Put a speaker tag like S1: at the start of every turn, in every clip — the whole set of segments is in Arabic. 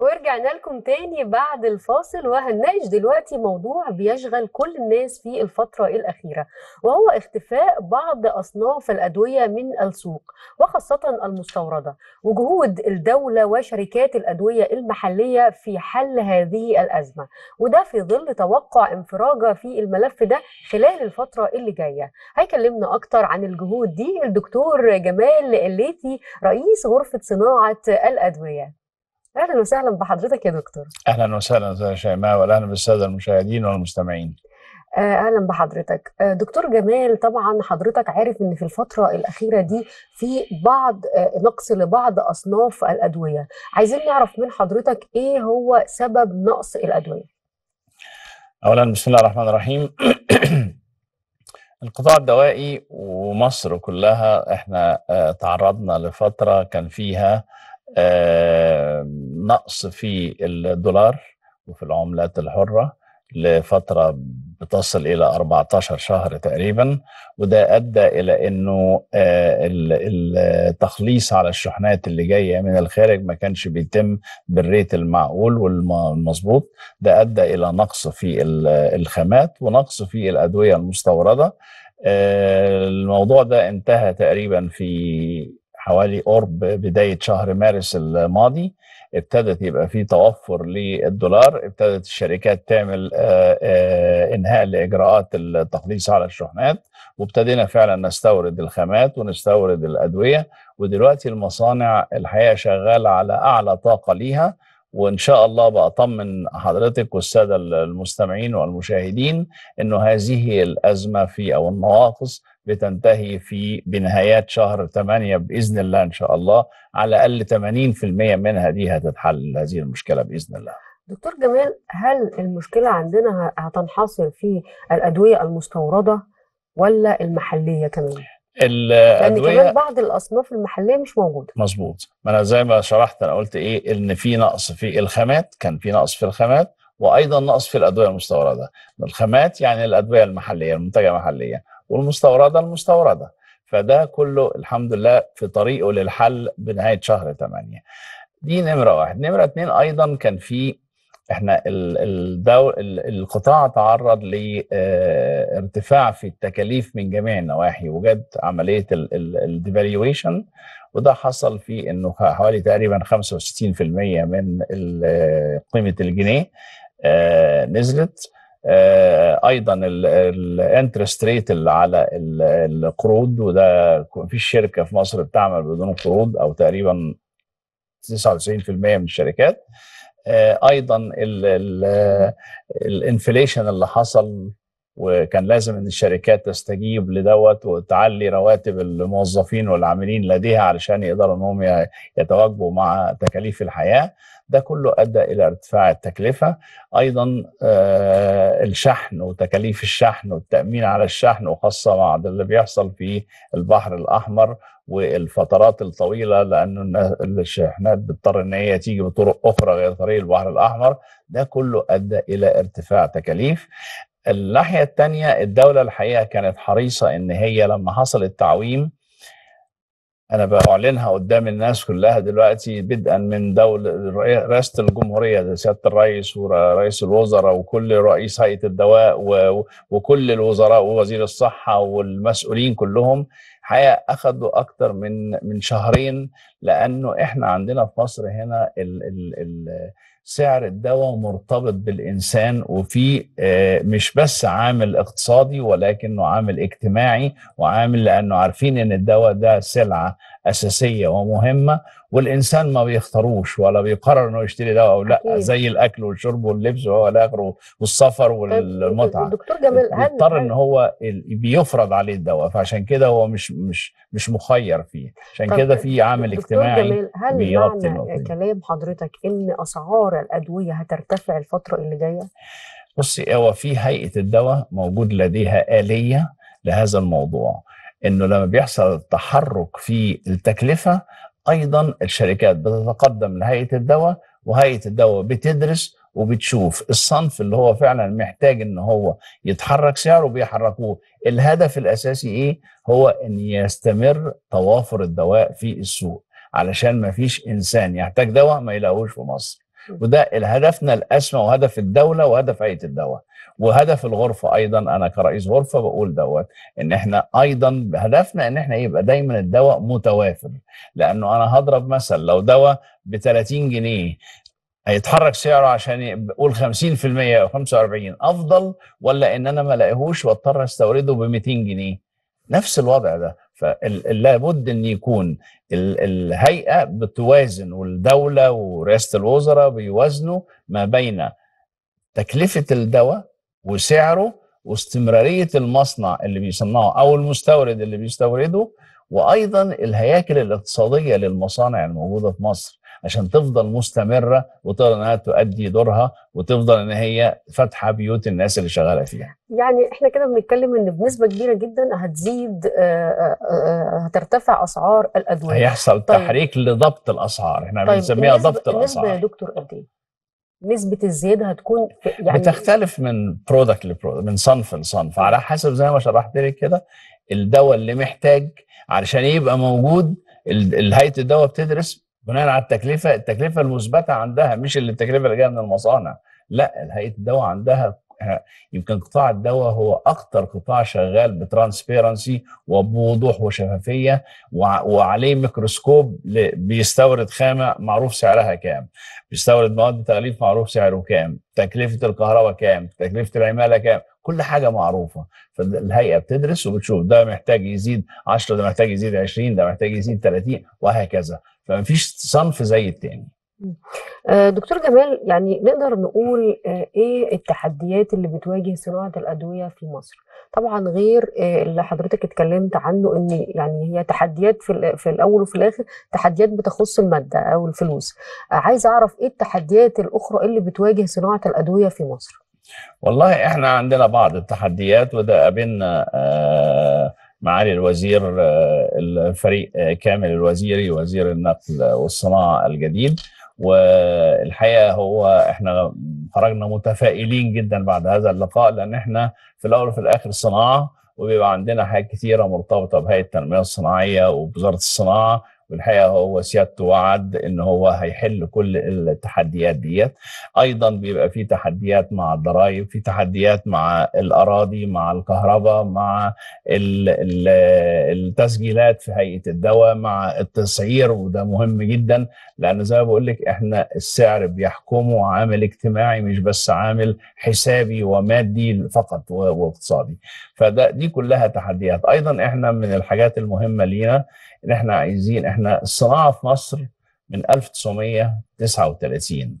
S1: ورجعنا لكم تاني بعد الفاصل وهنناقش دلوقتي موضوع بيشغل كل الناس في الفترة الأخيرة وهو اختفاء بعض أصناف الأدوية من السوق وخاصة المستوردة وجهود الدولة وشركات الأدوية المحلية في حل هذه الأزمة وده في ظل توقع انفراجة في الملف ده خلال الفترة اللي جاية هيكلمنا أكتر عن الجهود دي الدكتور جمال الليثي رئيس غرفة صناعة الأدوية اهلا وسهلا بحضرتك يا دكتور
S2: اهلا وسهلا استاذه شيماء واهلا بالساده المشاهدين والمستمعين
S1: آه، اهلا بحضرتك آه، دكتور جمال طبعا حضرتك عارف ان في الفتره الاخيره دي في بعض آه، نقص لبعض اصناف الادويه عايزين نعرف من حضرتك ايه هو سبب نقص الادويه
S2: اولا بسم الله الرحمن الرحيم القطاع الدوائي ومصر كلها احنا تعرضنا لفتره كان فيها آه، نقص في الدولار وفي العملات الحرة لفترة بتصل إلى 14 شهر تقريبا وده أدى إلى أنه آه، التخليص على الشحنات اللي جاية من الخارج ما كانش بيتم بالريت المعقول والمظبوط ده أدى إلى نقص في الخامات ونقص في الأدوية المستوردة آه، الموضوع ده انتهى تقريبا في حوالي قرب بدايه شهر مارس الماضي ابتدت يبقى في توفر للدولار ابتدت الشركات تعمل آه، آه، انهاء لاجراءات التخليص على الشحنات وابتدينا فعلا نستورد الخامات ونستورد الادويه ودلوقتي المصانع الحقيقه شغاله على اعلى طاقه ليها وان شاء الله بأطمن حضرتك والساده المستمعين والمشاهدين انه هذه الازمه في او النواقص بتنتهي في بنهايات شهر 8 باذن الله ان شاء الله على الاقل 80% منها دي هتتحل هذه المشكله باذن الله.
S1: دكتور جمال هل المشكله عندنا هتنحصر في الادويه المستورده ولا المحليه كمان؟
S2: الادويه كمان
S1: بعض الاصناف المحليه مش موجوده
S2: مظبوط ما انا زي ما شرحت انا قلت ايه ان في نقص في الخامات كان في نقص في الخامات وايضا نقص في الادويه المستورده الخامات يعني الادويه المحليه المنتجه محليا والمستورده المستورده فده كله الحمد لله في طريقه للحل بنهايه شهر 8 دي نمره واحد نمره اتنين ايضا كان في احنا القطاع تعرض لارتفاع آه، في التكاليف من جميع النواحي وجد عمليه الديفالويشن وده حصل في انه حوالي تقريبا 65% من آه، قيمه الجنيه آه، نزلت ايضا الانترست ريت اللي على القروض وده فيش شركه في مصر بتعمل بدون قروض او تقريبا 99% من الشركات آه آه، ايضا الانفليشن اللي حصل وكان لازم ان الشركات تستجيب لدوت وتعلي رواتب الموظفين والعاملين لديها علشان يقدروا انهم يتواجبوا مع تكاليف الحياه ده كله ادى الى ارتفاع التكلفه ايضا آه، الشحن وتكاليف الشحن والتامين على الشحن وخاصه بعد اللي بيحصل في البحر الاحمر والفترات الطويله لانه الشاحنات بتضطر ان هي تيجي بطرق اخرى غير طريق البحر الاحمر ده كله ادى الى ارتفاع تكاليف الناحيه الثانيه الدوله الحقيقه كانت حريصه ان هي لما حصل التعويم انا بعلنها قدام الناس كلها دلوقتي بدءا من دولة رئاسه الجمهوريه سياده الرئيس ورئيس الوزراء وكل رئيس هيئه الدواء وكل الوزراء ووزير الصحه والمسؤولين كلهم الحقيقه اخذوا اكتر من من شهرين لانه احنا عندنا في مصر هنا الـ الـ الـ سعر الدواء مرتبط بالانسان وفي آه، مش بس عامل اقتصادي ولكنه عامل اجتماعي وعامل لانه عارفين ان الدواء ده سلعه اساسيه ومهمه والانسان ما بيختاروش ولا بيقرر انه يشتري ده او لا زي الاكل والشرب واللبس والى اخره والسفر طيب، والمتعه دكتور جمال بيضطر ان هو بيفرض عليه الدواء فعشان كده هو مش مش مش مخير فيه عشان كده في عامل اجتماعي بيغطي هل
S1: كلام حضرتك ان اسعار الادويه هترتفع الفتره اللي جايه
S2: بصي هو في هيئه الدواء موجود لديها اليه لهذا الموضوع انه لما بيحصل تحرك في التكلفه ايضا الشركات بتتقدم لهيئه الدواء وهيئه الدواء بتدرس وبتشوف الصنف اللي هو فعلا محتاج ان هو يتحرك سعره بيحركوه الهدف الاساسي ايه هو ان يستمر توافر الدواء في السوق علشان ما فيش انسان يحتاج دواء ما يلاقوش في مصر وده هدفنا الاسمى وهدف الدوله وهدف هيئه الدواء وهدف الغرفه ايضا انا كرئيس غرفه بقول دوت ان احنا ايضا هدفنا ان احنا يبقى دايما الدواء متوافر لانه انا هضرب مثل لو دواء ب 30 جنيه هيتحرك سعره عشان يقول 50% او 45 افضل ولا ان انا ما الاقيهوش واضطر استورده ب 200 جنيه نفس الوضع ده فلابد ان يكون الهيئه بتوازن والدوله ورئاسه الوزراء بيوازنوا ما بين تكلفه الدواء وسعره واستمراريه المصنع اللي بيصنعه او المستورد اللي بيستورده وايضا الهياكل الاقتصاديه للمصانع الموجوده في مصر عشان تفضل مستمره وتقدر انها تؤدي دورها وتفضل ان هي فاتحه بيوت الناس اللي شغاله فيها.
S1: يعني احنا كده بنتكلم ان بنسبه كبيره جدا هتزيد آه، آه، آه، هترتفع اسعار الادويه. هيحصل طيب. تحريك
S2: لضبط الاسعار، احنا طيب. بنسميها ضبط الاسعار. يا
S1: دكتور قد ايه؟ نسبة الزيادة هتكون يعني
S2: بتختلف من برودكت لبرودكت من صنف لصنف على طيب. حسب زي ما شرحت لك كده الدواء اللي محتاج علشان يبقى موجود هيئة الدواء بتدرس بناء على التكلفه التكلفه المثبته عندها مش اللي التكلفه اللي جايه من المصانع لا هيئه الدواء عندها يمكن قطاع الدواء هو اكتر قطاع شغال بترانسبيرنسي وبوضوح وشفافيه وعليه ميكروسكوب بيستورد خامه معروف سعرها كام بيستورد مواد تغليف معروف سعره كام تكلفه الكهرباء كام تكلفه العماله كام كل حاجه معروفه فالهيئه بتدرس وبتشوف ده محتاج يزيد 10 ده محتاج يزيد 20 ده محتاج يزيد 30 وهكذا فمفيش صنف زي التاني
S1: آه، دكتور جمال يعني نقدر نقول آه، ايه التحديات اللي بتواجه صناعه الادويه في مصر طبعا غير آه، اللي حضرتك اتكلمت عنه ان يعني هي تحديات في في الاول وفي الاخر تحديات بتخص الماده او الفلوس عايز اعرف ايه التحديات الاخرى اللي بتواجه صناعه الادويه في مصر
S2: والله احنا عندنا بعض التحديات وده قابلنا معالي الوزير الفريق كامل الوزيري وزير النقل والصناعه الجديد والحقيقه هو احنا خرجنا متفائلين جدا بعد هذا اللقاء لان احنا في الاول وفي الاخر صناعه وبيبقى عندنا حاجات كثيره مرتبطه بهيئه التنميه الصناعيه وبوزاره الصناعه والحقيقه هو سيادته وعد ان هو هيحل كل التحديات ديت ايضا بيبقى في تحديات مع الضرائب في تحديات مع الاراضي مع الكهرباء مع التسجيلات في هيئه الدواء مع التسعير وده مهم جدا لان زي ما بقول لك احنا السعر بيحكمه عامل اجتماعي مش بس عامل حسابي ومادي فقط واقتصادي فده دي كلها تحديات ايضا احنا من الحاجات المهمه لينا اللي احنا عايزين احنا الصناعه في مصر من 1939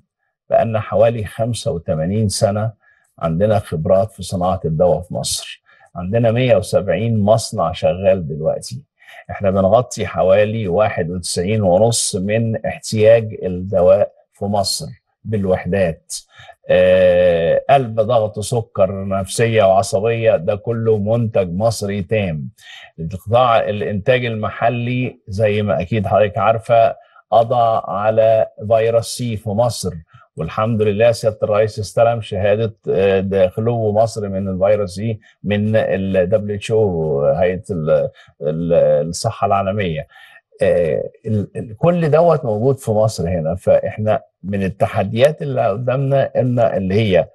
S2: بقالنا حوالي 85 سنه عندنا خبرات في صناعه الدواء في مصر عندنا 170 مصنع شغال دلوقتي احنا بنغطي حوالي 91 ونص من احتياج الدواء في مصر بالوحدات آه قلب ضغط سكر نفسية وعصبية ده كله منتج مصري تام القطاع الإنتاج المحلي زي ما أكيد حضرتك عارفة قضى على فيروس سي في مصر والحمد لله سياده الرئيس استلم شهاده آه، خلو مصر من الفيروس سي من ال WHO هيئه الصحه العالميه. آه، كل دوت موجود في مصر هنا فاحنا من التحديات اللي قدامنا ان اللي هي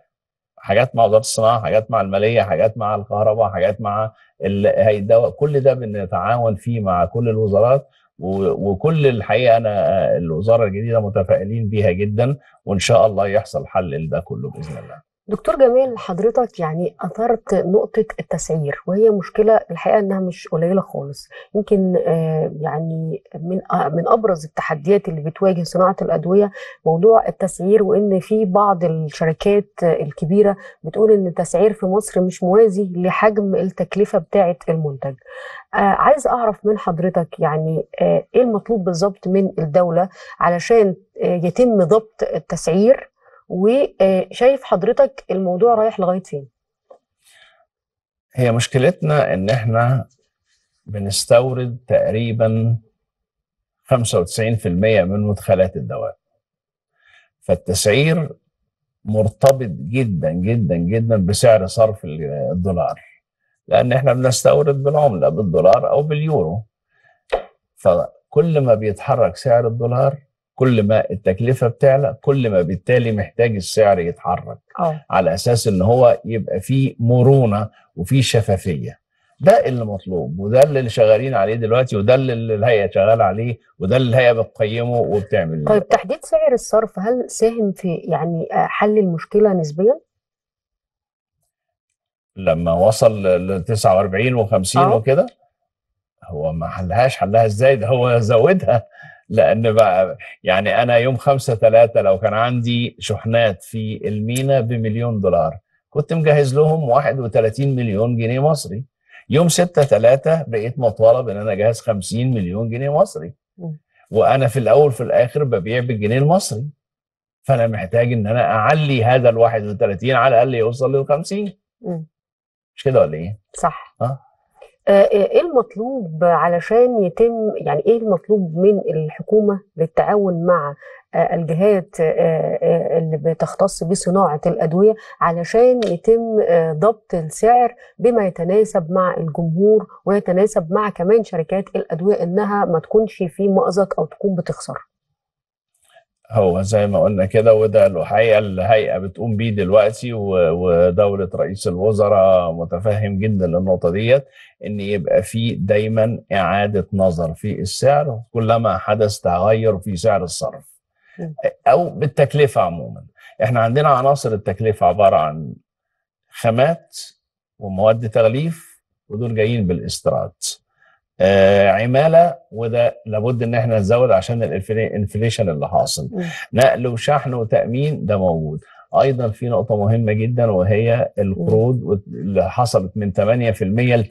S2: حاجات مع وزاره الصناعه حاجات مع الماليه حاجات مع الكهرباء حاجات مع الدواء كل ده بنتعاون فيه مع كل الوزارات وكل الحقيقه انا آه، الوزاره الجديده متفائلين بيها جدا وان شاء الله يحصل حل لده كله باذن الله
S1: دكتور جمال حضرتك يعني اثرت نقطه التسعير وهي مشكله الحقيقه انها مش قليله خالص يمكن آه، يعني من آه، من ابرز التحديات اللي بتواجه صناعه الادويه موضوع التسعير وان في بعض الشركات آه، الكبيره بتقول ان التسعير في مصر مش موازي لحجم التكلفه بتاعه المنتج عايز اعرف من حضرتك يعني ايه المطلوب بالظبط من الدوله علشان يتم ضبط التسعير وشايف حضرتك الموضوع رايح لغايه فين
S2: هي مشكلتنا ان احنا بنستورد تقريبا 95% من مدخلات الدواء فالتسعير مرتبط جدا جدا جدا بسعر صرف الدولار لان احنا بنستورد بالعمله بالدولار او باليورو فكل ما بيتحرك سعر الدولار كل ما التكلفه بتعلى كل ما بالتالي محتاج السعر يتحرك أوه. على اساس ان هو يبقى فيه مرونه وفيه شفافيه ده اللي مطلوب وده اللي شغالين عليه دلوقتي وده اللي الهيئه شغاله عليه وده اللي الهيئه بتقيمه وبتعمل طيب
S1: تحديد سعر الصرف هل ساهم في يعني آه، حل المشكله نسبيا؟
S2: لما وصل ل 49 و50 آه. وكده هو ما حلهاش حلها ازاي ده هو زودها لان بقى يعني انا يوم 5 3 لو كان عندي شحنات في المينا بمليون دولار كنت مجهز لهم 31 مليون جنيه مصري يوم 6 3 بقيت مطالب ان انا اجهز 50 مليون جنيه مصري وانا في الاول في الاخر ببيع بالجنيه المصري فانا محتاج ان انا اعلي هذا ال 31 على الاقل يوصل لل 50 مش كده ولا ايه؟ صح اه
S1: آه، آه، ايه المطلوب علشان يتم يعني ايه المطلوب من الحكومه للتعاون مع آه، الجهات اللي بتختص بصناعه الادويه علشان يتم ضبط السعر بما يتناسب مع الجمهور ويتناسب مع كمان شركات الادويه انها ما تكونش في مأزق او تكون بتخسر
S2: هو زي ما قلنا كده وده الحقيقه الهيئه بتقوم بيه دلوقتي ودوله رئيس الوزراء متفهم جدا للنقطه ديت ان يبقى في دايما اعاده نظر في السعر كلما حدث تغير في سعر الصرف او بالتكلفه عموما احنا عندنا عناصر التكلفه عباره عن خامات ومواد تغليف ودول جايين بالاستيراد آه عماله وده لابد ان احنا نزود عشان الانفليشن اللي حاصل نقل وشحن وتامين ده موجود ايضا في نقطه مهمه جدا وهي القروض اللي حصلت من 8% ل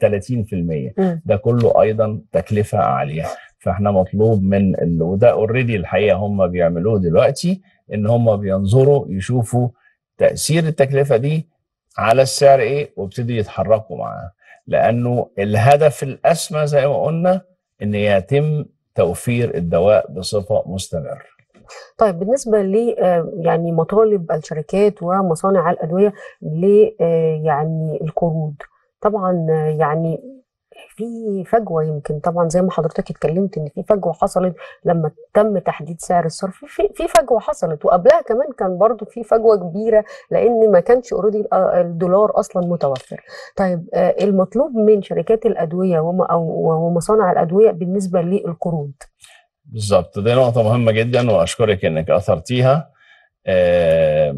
S2: 30% ده كله ايضا تكلفه عاليه فاحنا مطلوب من ال... وده اوريدي الحقيقه هم بيعملوه دلوقتي ان هم بينظروا يشوفوا تاثير التكلفه دي على السعر ايه وابتدوا يتحركوا معاها لانه الهدف الاسمى زي ما قلنا ان يتم توفير الدواء بصفه مستمره
S1: طيب بالنسبه ل آه، يعني مطالب الشركات ومصانع الادويه ل آه، يعني القروض طبعا آه، يعني في فجوه يمكن طبعا زي ما حضرتك اتكلمت ان في فجوه حصلت لما تم تحديد سعر الصرف في في فجوه حصلت وقبلها كمان كان برضو في فجوه كبيره لان ما كانش اوريدي آه، الدولار اصلا متوفر. طيب آه، المطلوب من شركات الادويه ومصانع الادويه بالنسبه للقروض
S2: بالظبط دي نقطه مهمه جدا واشكرك انك اثرتيها. آه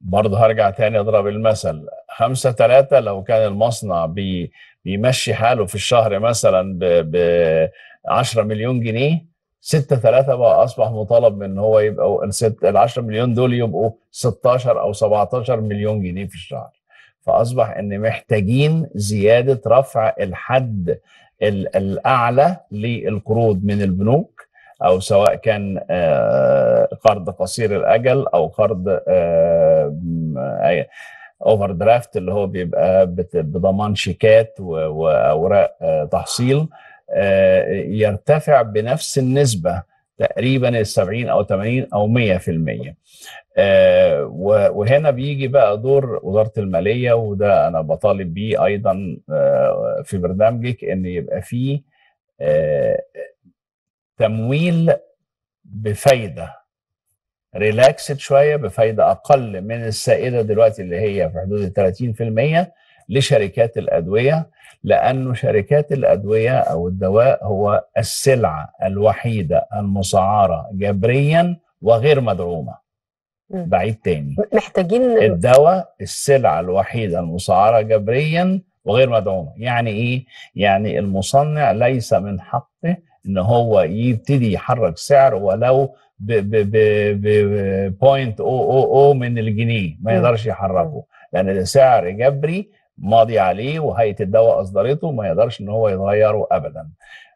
S2: برضه هرجع تاني اضرب المثل خمسة ثلاثة لو كان المصنع بي بيمشي حاله في الشهر مثلا ب 10 مليون جنيه 6 3 بقى اصبح مطالب من ان هو يبقى ال 10 مليون دول يبقوا 16 او 17 مليون جنيه في الشهر فاصبح ان محتاجين زياده رفع الحد الاعلى للقروض من البنوك او سواء كان آه، قرض قصير الاجل او قرض اوفر آه، درافت آه، اللي هو بيبقى بضمان شيكات واوراق تحصيل يرتفع بنفس النسبه تقريبا ال 70 او 80 او 100% وهنا بيجي بقى دور وزاره الماليه وده انا بطالب بيه ايضا في برنامجك ان يبقى فيه تمويل بفايده ريلاكسد شويه بفايده اقل من السائده دلوقتي اللي هي في حدود ال 30% لشركات الادويه لانه شركات الادويه او الدواء هو السلعه الوحيده المسعره جبريا وغير مدعومه بعيد تاني محتاجين الدواء السلعه الوحيده المسعره جبريا وغير مدعومه يعني ايه يعني المصنع ليس من حقه ان هو يبتدي يحرك سعر ولو ب 0.000 من الجنيه ما يقدرش يحركه لان ده سعر جبري ماضي عليه وهيئه الدواء اصدرته ما يقدرش ان هو يغيره ابدا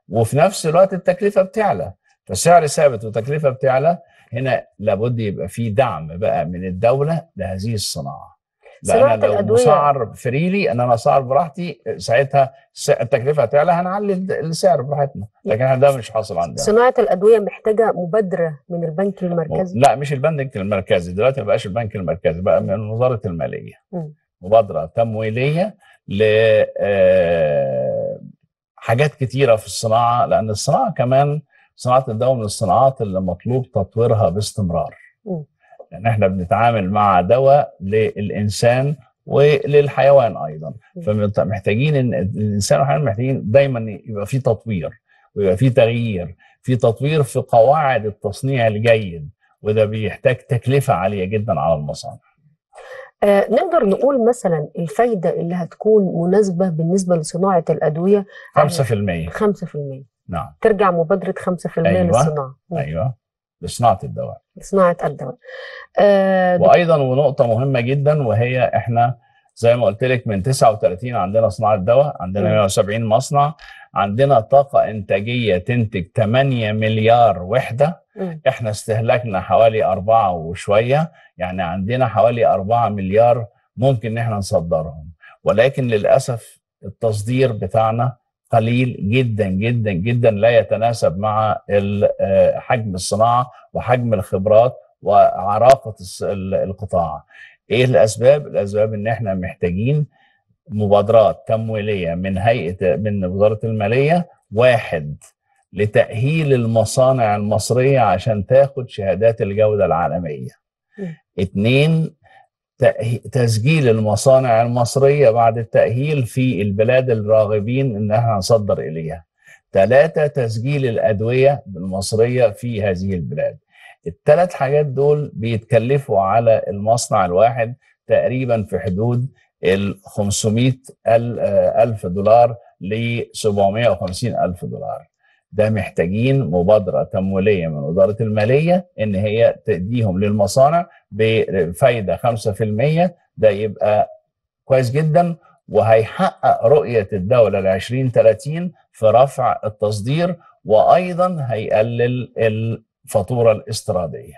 S2: وفي نفس الوقت التكلفه بتعلى فالسعر ثابت والتكلفه بتعلى هنا لابد يبقى في دعم بقى من الدوله لهذه الصناعه انا لو سعر فريلي ان انا اسعر براحتي ساعتها التكلفه هتعلى هنعلي السعر براحتنا لكن ده مش حاصل عندنا صناعه
S1: الادويه محتاجه مبادره من البنك المركزي
S2: لا مش البنك المركزي دلوقتي ما بقاش البنك المركزي بقى من وزاره الماليه م. مبادره تمويليه ل آه، حاجات كتيره في الصناعه لان الصناعه كمان صناعه الدواء من الصناعات اللي مطلوب تطويرها باستمرار م. يعني احنا بنتعامل مع دواء للانسان وللحيوان ايضا فمحتاجين ان الانسان والحيوان محتاجين دايما يبقى في تطوير ويبقى في تغيير في تطوير في قواعد التصنيع الجيد وده بيحتاج تكلفه عاليه جدا على المصانع
S1: آه نقدر نقول مثلا الفايده اللي هتكون مناسبه بالنسبه لصناعه الادويه 5%
S2: 5% نعم
S1: ترجع مبادره 5% أيوة. للصناعه
S2: ايوه لصناعه الدواء
S1: لصناعه الدواء أه
S2: وايضا ونقطه مهمه جدا وهي احنا زي ما قلت لك من 39 عندنا صناعه دواء عندنا 170 مصنع عندنا طاقه انتاجيه تنتج 8 مليار وحده م. احنا استهلكنا حوالي أربعة وشويه يعني عندنا حوالي 4 مليار ممكن ان احنا نصدرهم ولكن للاسف التصدير بتاعنا قليل جدا جدا جدا لا يتناسب مع آه، حجم الصناعه وحجم الخبرات وعراقه القطاع. ايه الاسباب؟ الاسباب ان احنا محتاجين مبادرات تمويليه من هيئه من وزاره الماليه واحد لتاهيل المصانع المصريه عشان تاخد شهادات الجوده العالميه. اثنين تسجيل المصانع المصرية بعد التأهيل في البلاد الراغبين إنها نصدر إليها ثلاثة تسجيل الأدوية المصرية في هذه البلاد الثلاث حاجات دول بيتكلفوا على المصنع الواحد تقريبا في حدود ال 500 آه، ألف دولار ل 750 ألف دولار ده محتاجين مبادره تمويليه من وزاره الماليه ان هي تديهم للمصانع بفايده 5% ده يبقى كويس جدا وهيحقق رؤيه الدوله ل 2030 في رفع التصدير وايضا هيقلل الفاتوره الاستيراديه.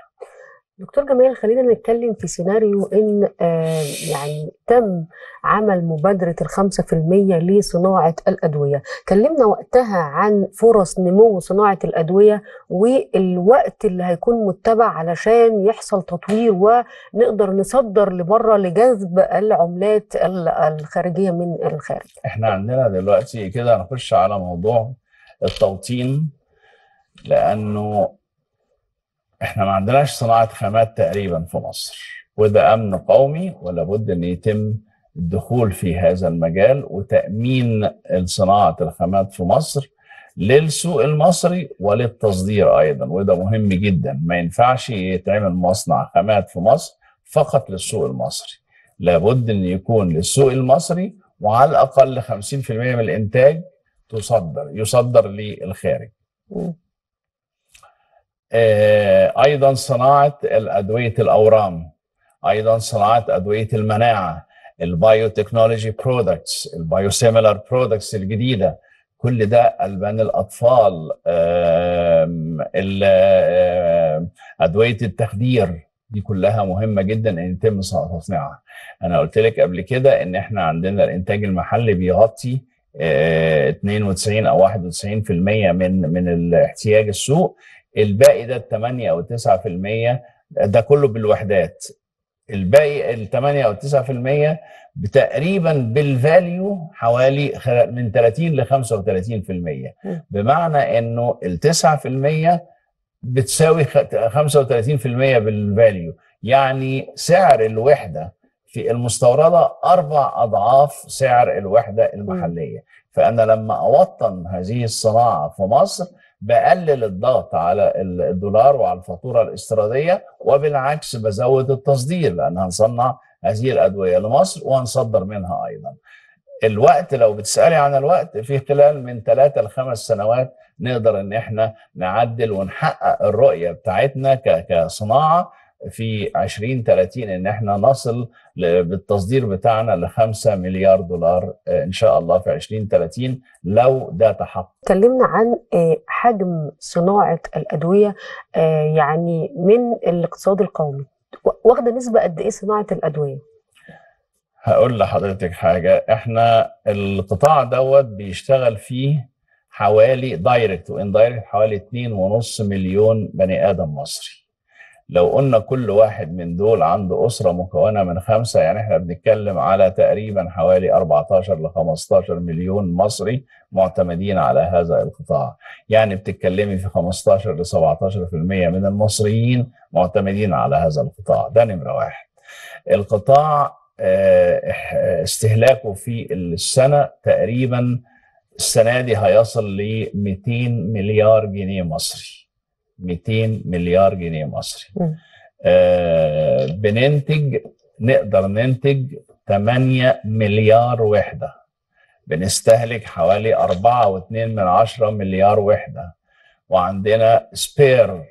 S1: دكتور جمال خلينا نتكلم في سيناريو ان آه، يعني تم عمل مبادره الخمسة في المية لصناعه الادويه كلمنا وقتها عن فرص نمو صناعه الادويه والوقت اللي هيكون متبع علشان يحصل تطوير ونقدر نصدر لبره لجذب العملات الخارجيه من الخارج
S2: احنا عندنا دلوقتي كده نخش على موضوع التوطين لانه احنا ما عندناش صناعه خامات تقريبا في مصر وده امن قومي ولابد ان يتم الدخول في هذا المجال وتامين صناعه الخامات في مصر للسوق المصري وللتصدير ايضا وده مهم جدا ما ينفعش يتعمل مصنع خامات في مصر فقط للسوق المصري لابد ان يكون للسوق المصري وعلى الاقل 50% من الانتاج تصدر يصدر للخارج آه، ايضا صناعه ادويه الاورام ايضا صناعه ادويه المناعه البايو تكنولوجي برودكتس البايو برودكتس الجديده كل ده البان الاطفال ادويه التخدير دي كلها مهمه جدا ان يتم تصنيعها انا قلت لك قبل كده ان احنا عندنا الانتاج المحلي بيغطي 92 آه، او 91% من من احتياج السوق الباقي ده ال 8 او 9% ده كله بالوحدات الباقي ال 8 او 9% تقريبا بالفاليو حوالي من 30 ل 35% بمعنى انه ال 9% بتساوي 35% بالفاليو يعني سعر الوحده في المستورده اربع اضعاف سعر الوحده المحليه فانا لما اوطن هذه الصناعه في مصر بقلل الضغط على الدولار وعلى الفاتوره الاستيراديه وبالعكس بزود التصدير لان هنصنع هذه الادويه لمصر وهنصدر منها ايضا. الوقت لو بتسالي عن الوقت في خلال من ثلاثه لخمس سنوات نقدر ان احنا نعدل ونحقق الرؤيه بتاعتنا كصناعه في 2030 ان احنا نصل بالتصدير بتاعنا ل 5 مليار دولار آه، ان شاء الله في 2030 لو ده تحقق.
S1: تكلمنا عن آه، حجم صناعه الادويه آه، يعني من الاقتصاد القومي واخده نسبه قد ايه صناعه الادويه؟
S2: هقول لحضرتك حاجة احنا القطاع دوت بيشتغل فيه حوالي دايركت واندايركت حوالي 2.5 مليون بني آدم مصري لو قلنا كل واحد من دول عنده أسرة مكونة من خمسة يعني احنا بنتكلم على تقريبا حوالي 14 ل 15 مليون مصري معتمدين على هذا القطاع يعني بتتكلمي في 15 ل 17% من المصريين معتمدين على هذا القطاع ده نمرة واحد القطاع آه، استهلاكه في السنة تقريبا السنة دي هيصل ل 200 مليار جنيه مصري 200 مليار جنيه مصري آه بننتج نقدر ننتج 8 مليار وحدة بنستهلك حوالي 4.2 من 10 مليار وحدة وعندنا سبير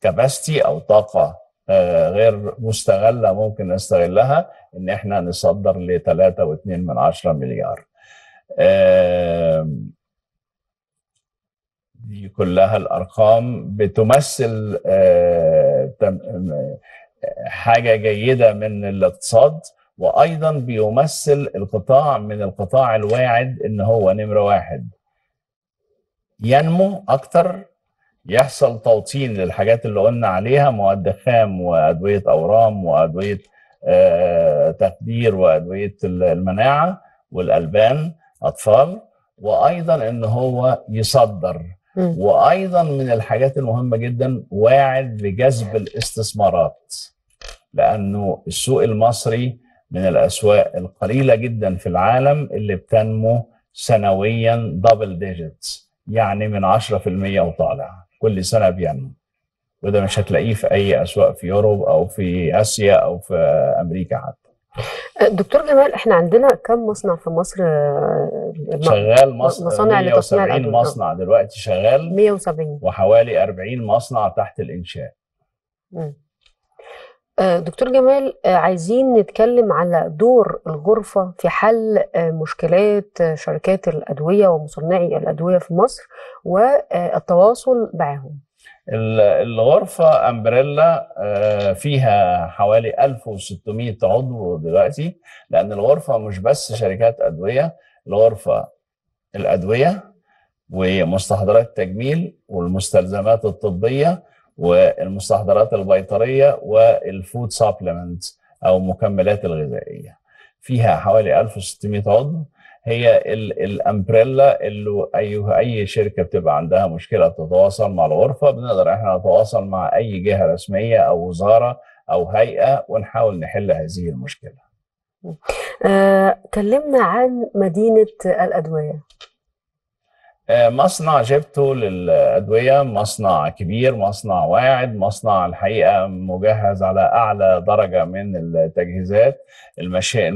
S2: كاباستي أو طاقة آه غير مستغلة ممكن نستغلها إن إحنا نصدر ل 3.2 من 10 مليار آه كلها الارقام بتمثل آه، حاجه جيده من الاقتصاد وايضا بيمثل القطاع من القطاع الواعد ان هو نمره واحد ينمو اكتر يحصل توطين للحاجات اللي قلنا عليها مواد خام وادويه اورام وادويه آه، تخدير وادويه المناعه والالبان اطفال وايضا ان هو يصدر وايضا من الحاجات المهمه جدا واعد بجذب الاستثمارات لانه السوق المصري من الاسواق القليله جدا في العالم اللي بتنمو سنويا دبل ديجيتس يعني من 10% وطالع كل سنه بينمو وده مش هتلاقيه في اي اسواق في يوروب او في اسيا او في امريكا حتى
S1: دكتور جمال احنا عندنا كم مصنع في مصر
S2: شغال مصنع, مصنع لتصنيع الادويه آه. مصنع دلوقتي شغال 170 وحوالي 40 مصنع تحت الانشاء
S1: م. آه، دكتور جمال آه، عايزين نتكلم على دور الغرفة في حل مشكلات شركات الأدوية ومصنعي الأدوية في مصر والتواصل معهم
S2: الغرفة أمبريلا آه، فيها حوالي 1600 عضو دلوقتي لأن الغرفة مش بس شركات أدوية الغرفة الأدوية ومستحضرات التجميل والمستلزمات الطبية والمستحضرات البيطرية والفود سابلمنت أو المكملات الغذائية فيها حوالي 1600 عضو هي الامبريلا اللي ايوه اي شركه بتبقى عندها مشكله تتواصل مع الغرفه بنقدر احنا نتواصل مع اي جهه رسميه او وزاره او هيئه ونحاول نحل هذه المشكله.
S1: آه، كلمنا عن مدينه الادويه.
S2: آه، مصنع جبته للأدوية مصنع كبير مصنع واعد مصنع الحقيقة مجهز على أعلى درجة من التجهيزات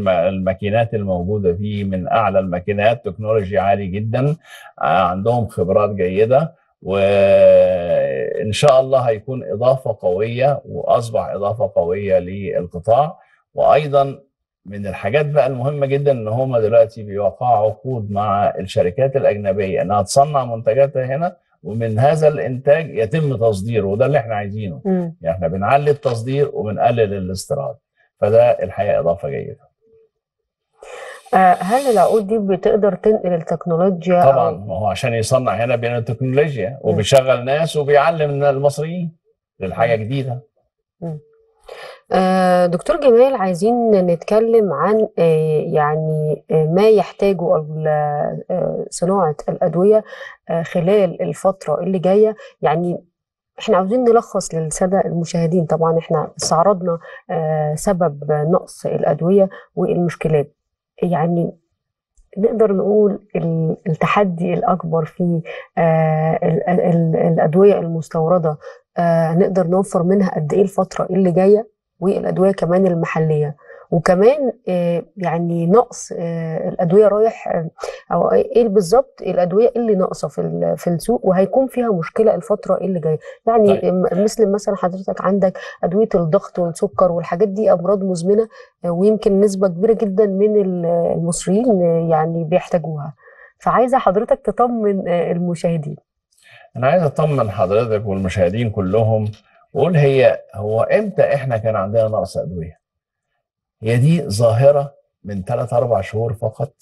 S2: الماكينات الموجودة فيه من أعلى الماكينات تكنولوجي عالي جدا آه، عندهم خبرات جيدة وإن شاء الله هيكون إضافة قوية وأصبح إضافة قوية للقطاع وأيضا من الحاجات بقى المهمه جدا ان هم دلوقتي بيوقعوا عقود مع الشركات الاجنبيه انها تصنع منتجاتها هنا ومن هذا الانتاج يتم تصديره وده اللي احنا عايزينه م. يعني احنا بنعلي التصدير وبنقلل الاستيراد فده الحقيقه اضافه جيده
S1: آه، هل العقود دي بتقدر تنقل التكنولوجيا طبعا ما
S2: هو عشان يصنع هنا بين تكنولوجيا وبيشغل ناس وبيعلم المصريين للحاجه جديده
S1: م. آه، دكتور جمال عايزين نتكلم عن آه، يعني آه، ما يحتاجه صناعة الأدوية خلال الفترة اللي جاية يعني احنا عاوزين نلخص للساده المشاهدين طبعا احنا استعرضنا سبب نقص الادويه والمشكلات يعني نقدر نقول التحدي الاكبر في الادويه المستورده نقدر نوفر منها قد ايه الفتره اللي جايه والادويه كمان المحليه وكمان آه، يعني نقص آه، الادويه رايح آه، او ايه بالظبط الادويه اللي ناقصه في في السوق وهيكون فيها مشكله الفتره اللي جايه يعني طيب. مثل مثلا حضرتك عندك ادويه الضغط والسكر والحاجات دي امراض مزمنه ويمكن نسبه كبيره جدا من المصريين يعني بيحتاجوها فعايزه حضرتك تطمن المشاهدين
S2: انا عايز اطمن حضرتك والمشاهدين كلهم قول هي هو امتى احنا كان عندنا نقص ادويه؟ هي دي ظاهره من ثلاث اربع شهور فقط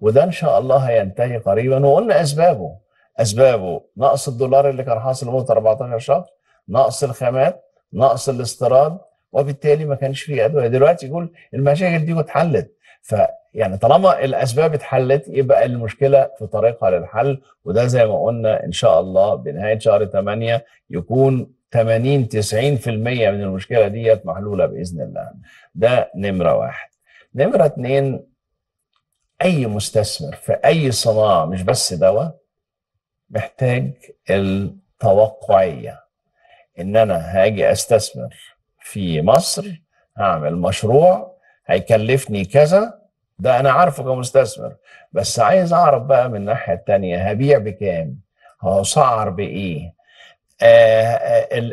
S2: وده ان شاء الله هينتهي قريبا وقلنا اسبابه اسبابه نقص الدولار اللي كان حاصل لمده 14 شهر نقص الخامات نقص الاستيراد وبالتالي ما كانش فيه ادويه دلوقتي يقول المشاكل دي اتحلت فيعني طالما الاسباب اتحلت يبقى المشكله في طريقها للحل وده زي ما قلنا ان شاء الله بنهايه شهر 8 يكون 80 90% من المشكله ديت محلوله باذن الله ده نمره واحد نمره اتنين اي مستثمر في اي صناعه مش بس دواء محتاج التوقعيه ان انا هاجي استثمر في مصر هعمل مشروع هيكلفني كذا ده انا عارفه كمستثمر بس عايز اعرف بقى من الناحيه التانيه هبيع بكام هسعر بايه آه، آه،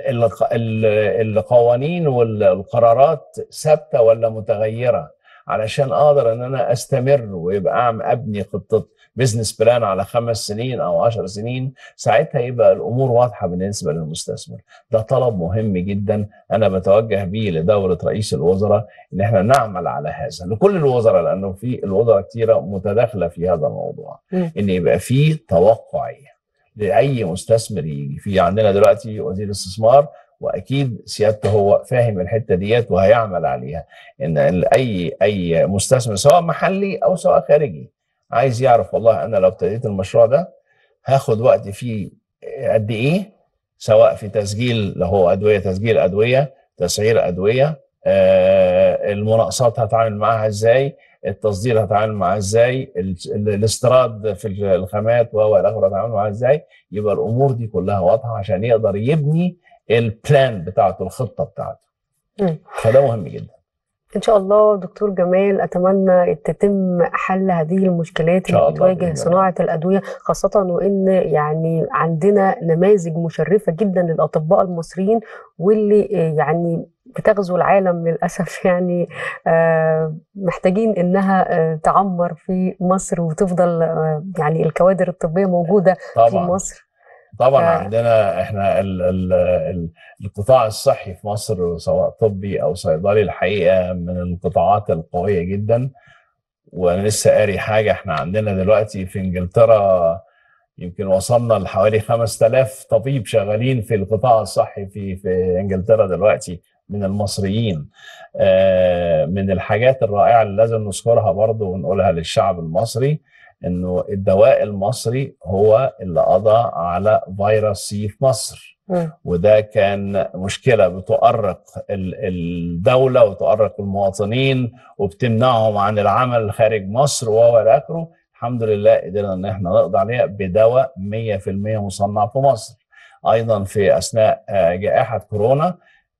S2: القوانين والقرارات ثابته ولا متغيره علشان اقدر ان انا استمر ويبقى اعمل ابني خطه بزنس بلان على خمس سنين او عشر سنين ساعتها يبقى الامور واضحه بالنسبه للمستثمر ده طلب مهم جدا انا بتوجه به لدوره رئيس الوزراء ان احنا نعمل على هذا لكل الوزراء لانه في الوزراء كتيره متداخله في هذا الموضوع ان يبقى في توقعيه لاي مستثمر يجي في عندنا دلوقتي وزير استثمار واكيد سيادته هو فاهم الحته ديت وهيعمل عليها ان اي اي مستثمر سواء محلي او سواء خارجي عايز يعرف والله انا لو ابتديت المشروع ده هاخد وقت فيه قد ايه سواء في تسجيل لو هو ادويه تسجيل ادويه تسعير ادويه آه المناقصات هتعامل معاها ازاي التصدير هتعامل معاه ازاي الاستيراد في الخامات وهو الى اخره هتعامل معاه ازاي يبقى الامور دي كلها واضحه عشان يقدر يبني البلان بتاعته الخطه بتاعته فده مهم جدا
S1: ان شاء الله دكتور جمال اتمنى تتم حل هذه المشكلات اللي بتواجه صناعه الادويه خاصه وان يعني عندنا نماذج مشرفه جدا للاطباء المصريين واللي يعني بتغزو العالم للأسف يعني آه، محتاجين إنها آه، تعمر في مصر وتفضل آه، يعني الكوادر الطبية موجودة طبعا. في مصر
S2: طبعا ف... عندنا احنا ال ال ال القطاع الصحي في مصر سواء طبي او صيدلي الحقيقه من القطاعات القويه جدا وانا لسه قاري حاجه احنا عندنا دلوقتي في انجلترا يمكن وصلنا لحوالي 5000 طبيب شغالين في القطاع الصحي في في انجلترا دلوقتي من المصريين آه، من الحاجات الرائعه اللي لازم نذكرها برضه ونقولها للشعب المصري انه الدواء المصري هو اللي قضى على فيروس سي في مصر وده كان مشكله بتؤرق الدوله وتؤرق المواطنين وبتمنعهم عن العمل خارج مصر وهو اخره الحمد لله قدرنا ان احنا نقضي عليها بدواء 100% مصنع في مصر ايضا في اثناء آه، جائحه كورونا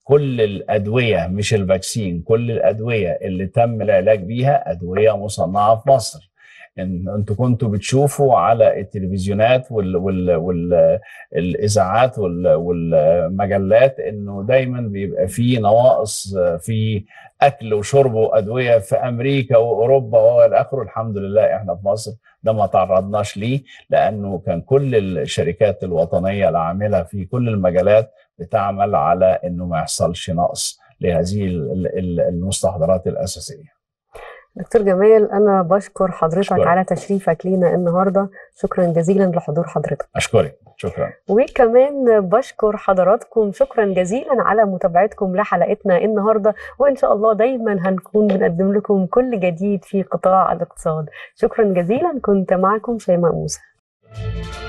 S2: كل الادويه مش الفاكسين كل الادويه اللي تم العلاج بيها ادويه مصنعه في مصر ان انتوا كنتوا بتشوفوا على التلفزيونات وال وال والاذاعات وال والمجلات انه دايما بيبقى في نواقص في اكل وشرب وادويه في امريكا واوروبا والى اخره الحمد لله احنا في مصر ده ما تعرضناش ليه لانه كان كل الشركات الوطنيه العامله في كل المجالات بتعمل على انه ما يحصلش نقص لهذه المستحضرات الاساسيه.
S1: دكتور جمال انا بشكر حضرتك أشكرك. على تشريفك لينا النهارده شكرا جزيلا لحضور حضرتك
S2: اشكرك شكرا
S1: وكمان بشكر حضراتكم شكرا جزيلا على متابعتكم لحلقتنا النهارده وان شاء الله دايما هنكون بنقدم لكم كل جديد في قطاع الاقتصاد شكرا جزيلا كنت معكم شيماء موسى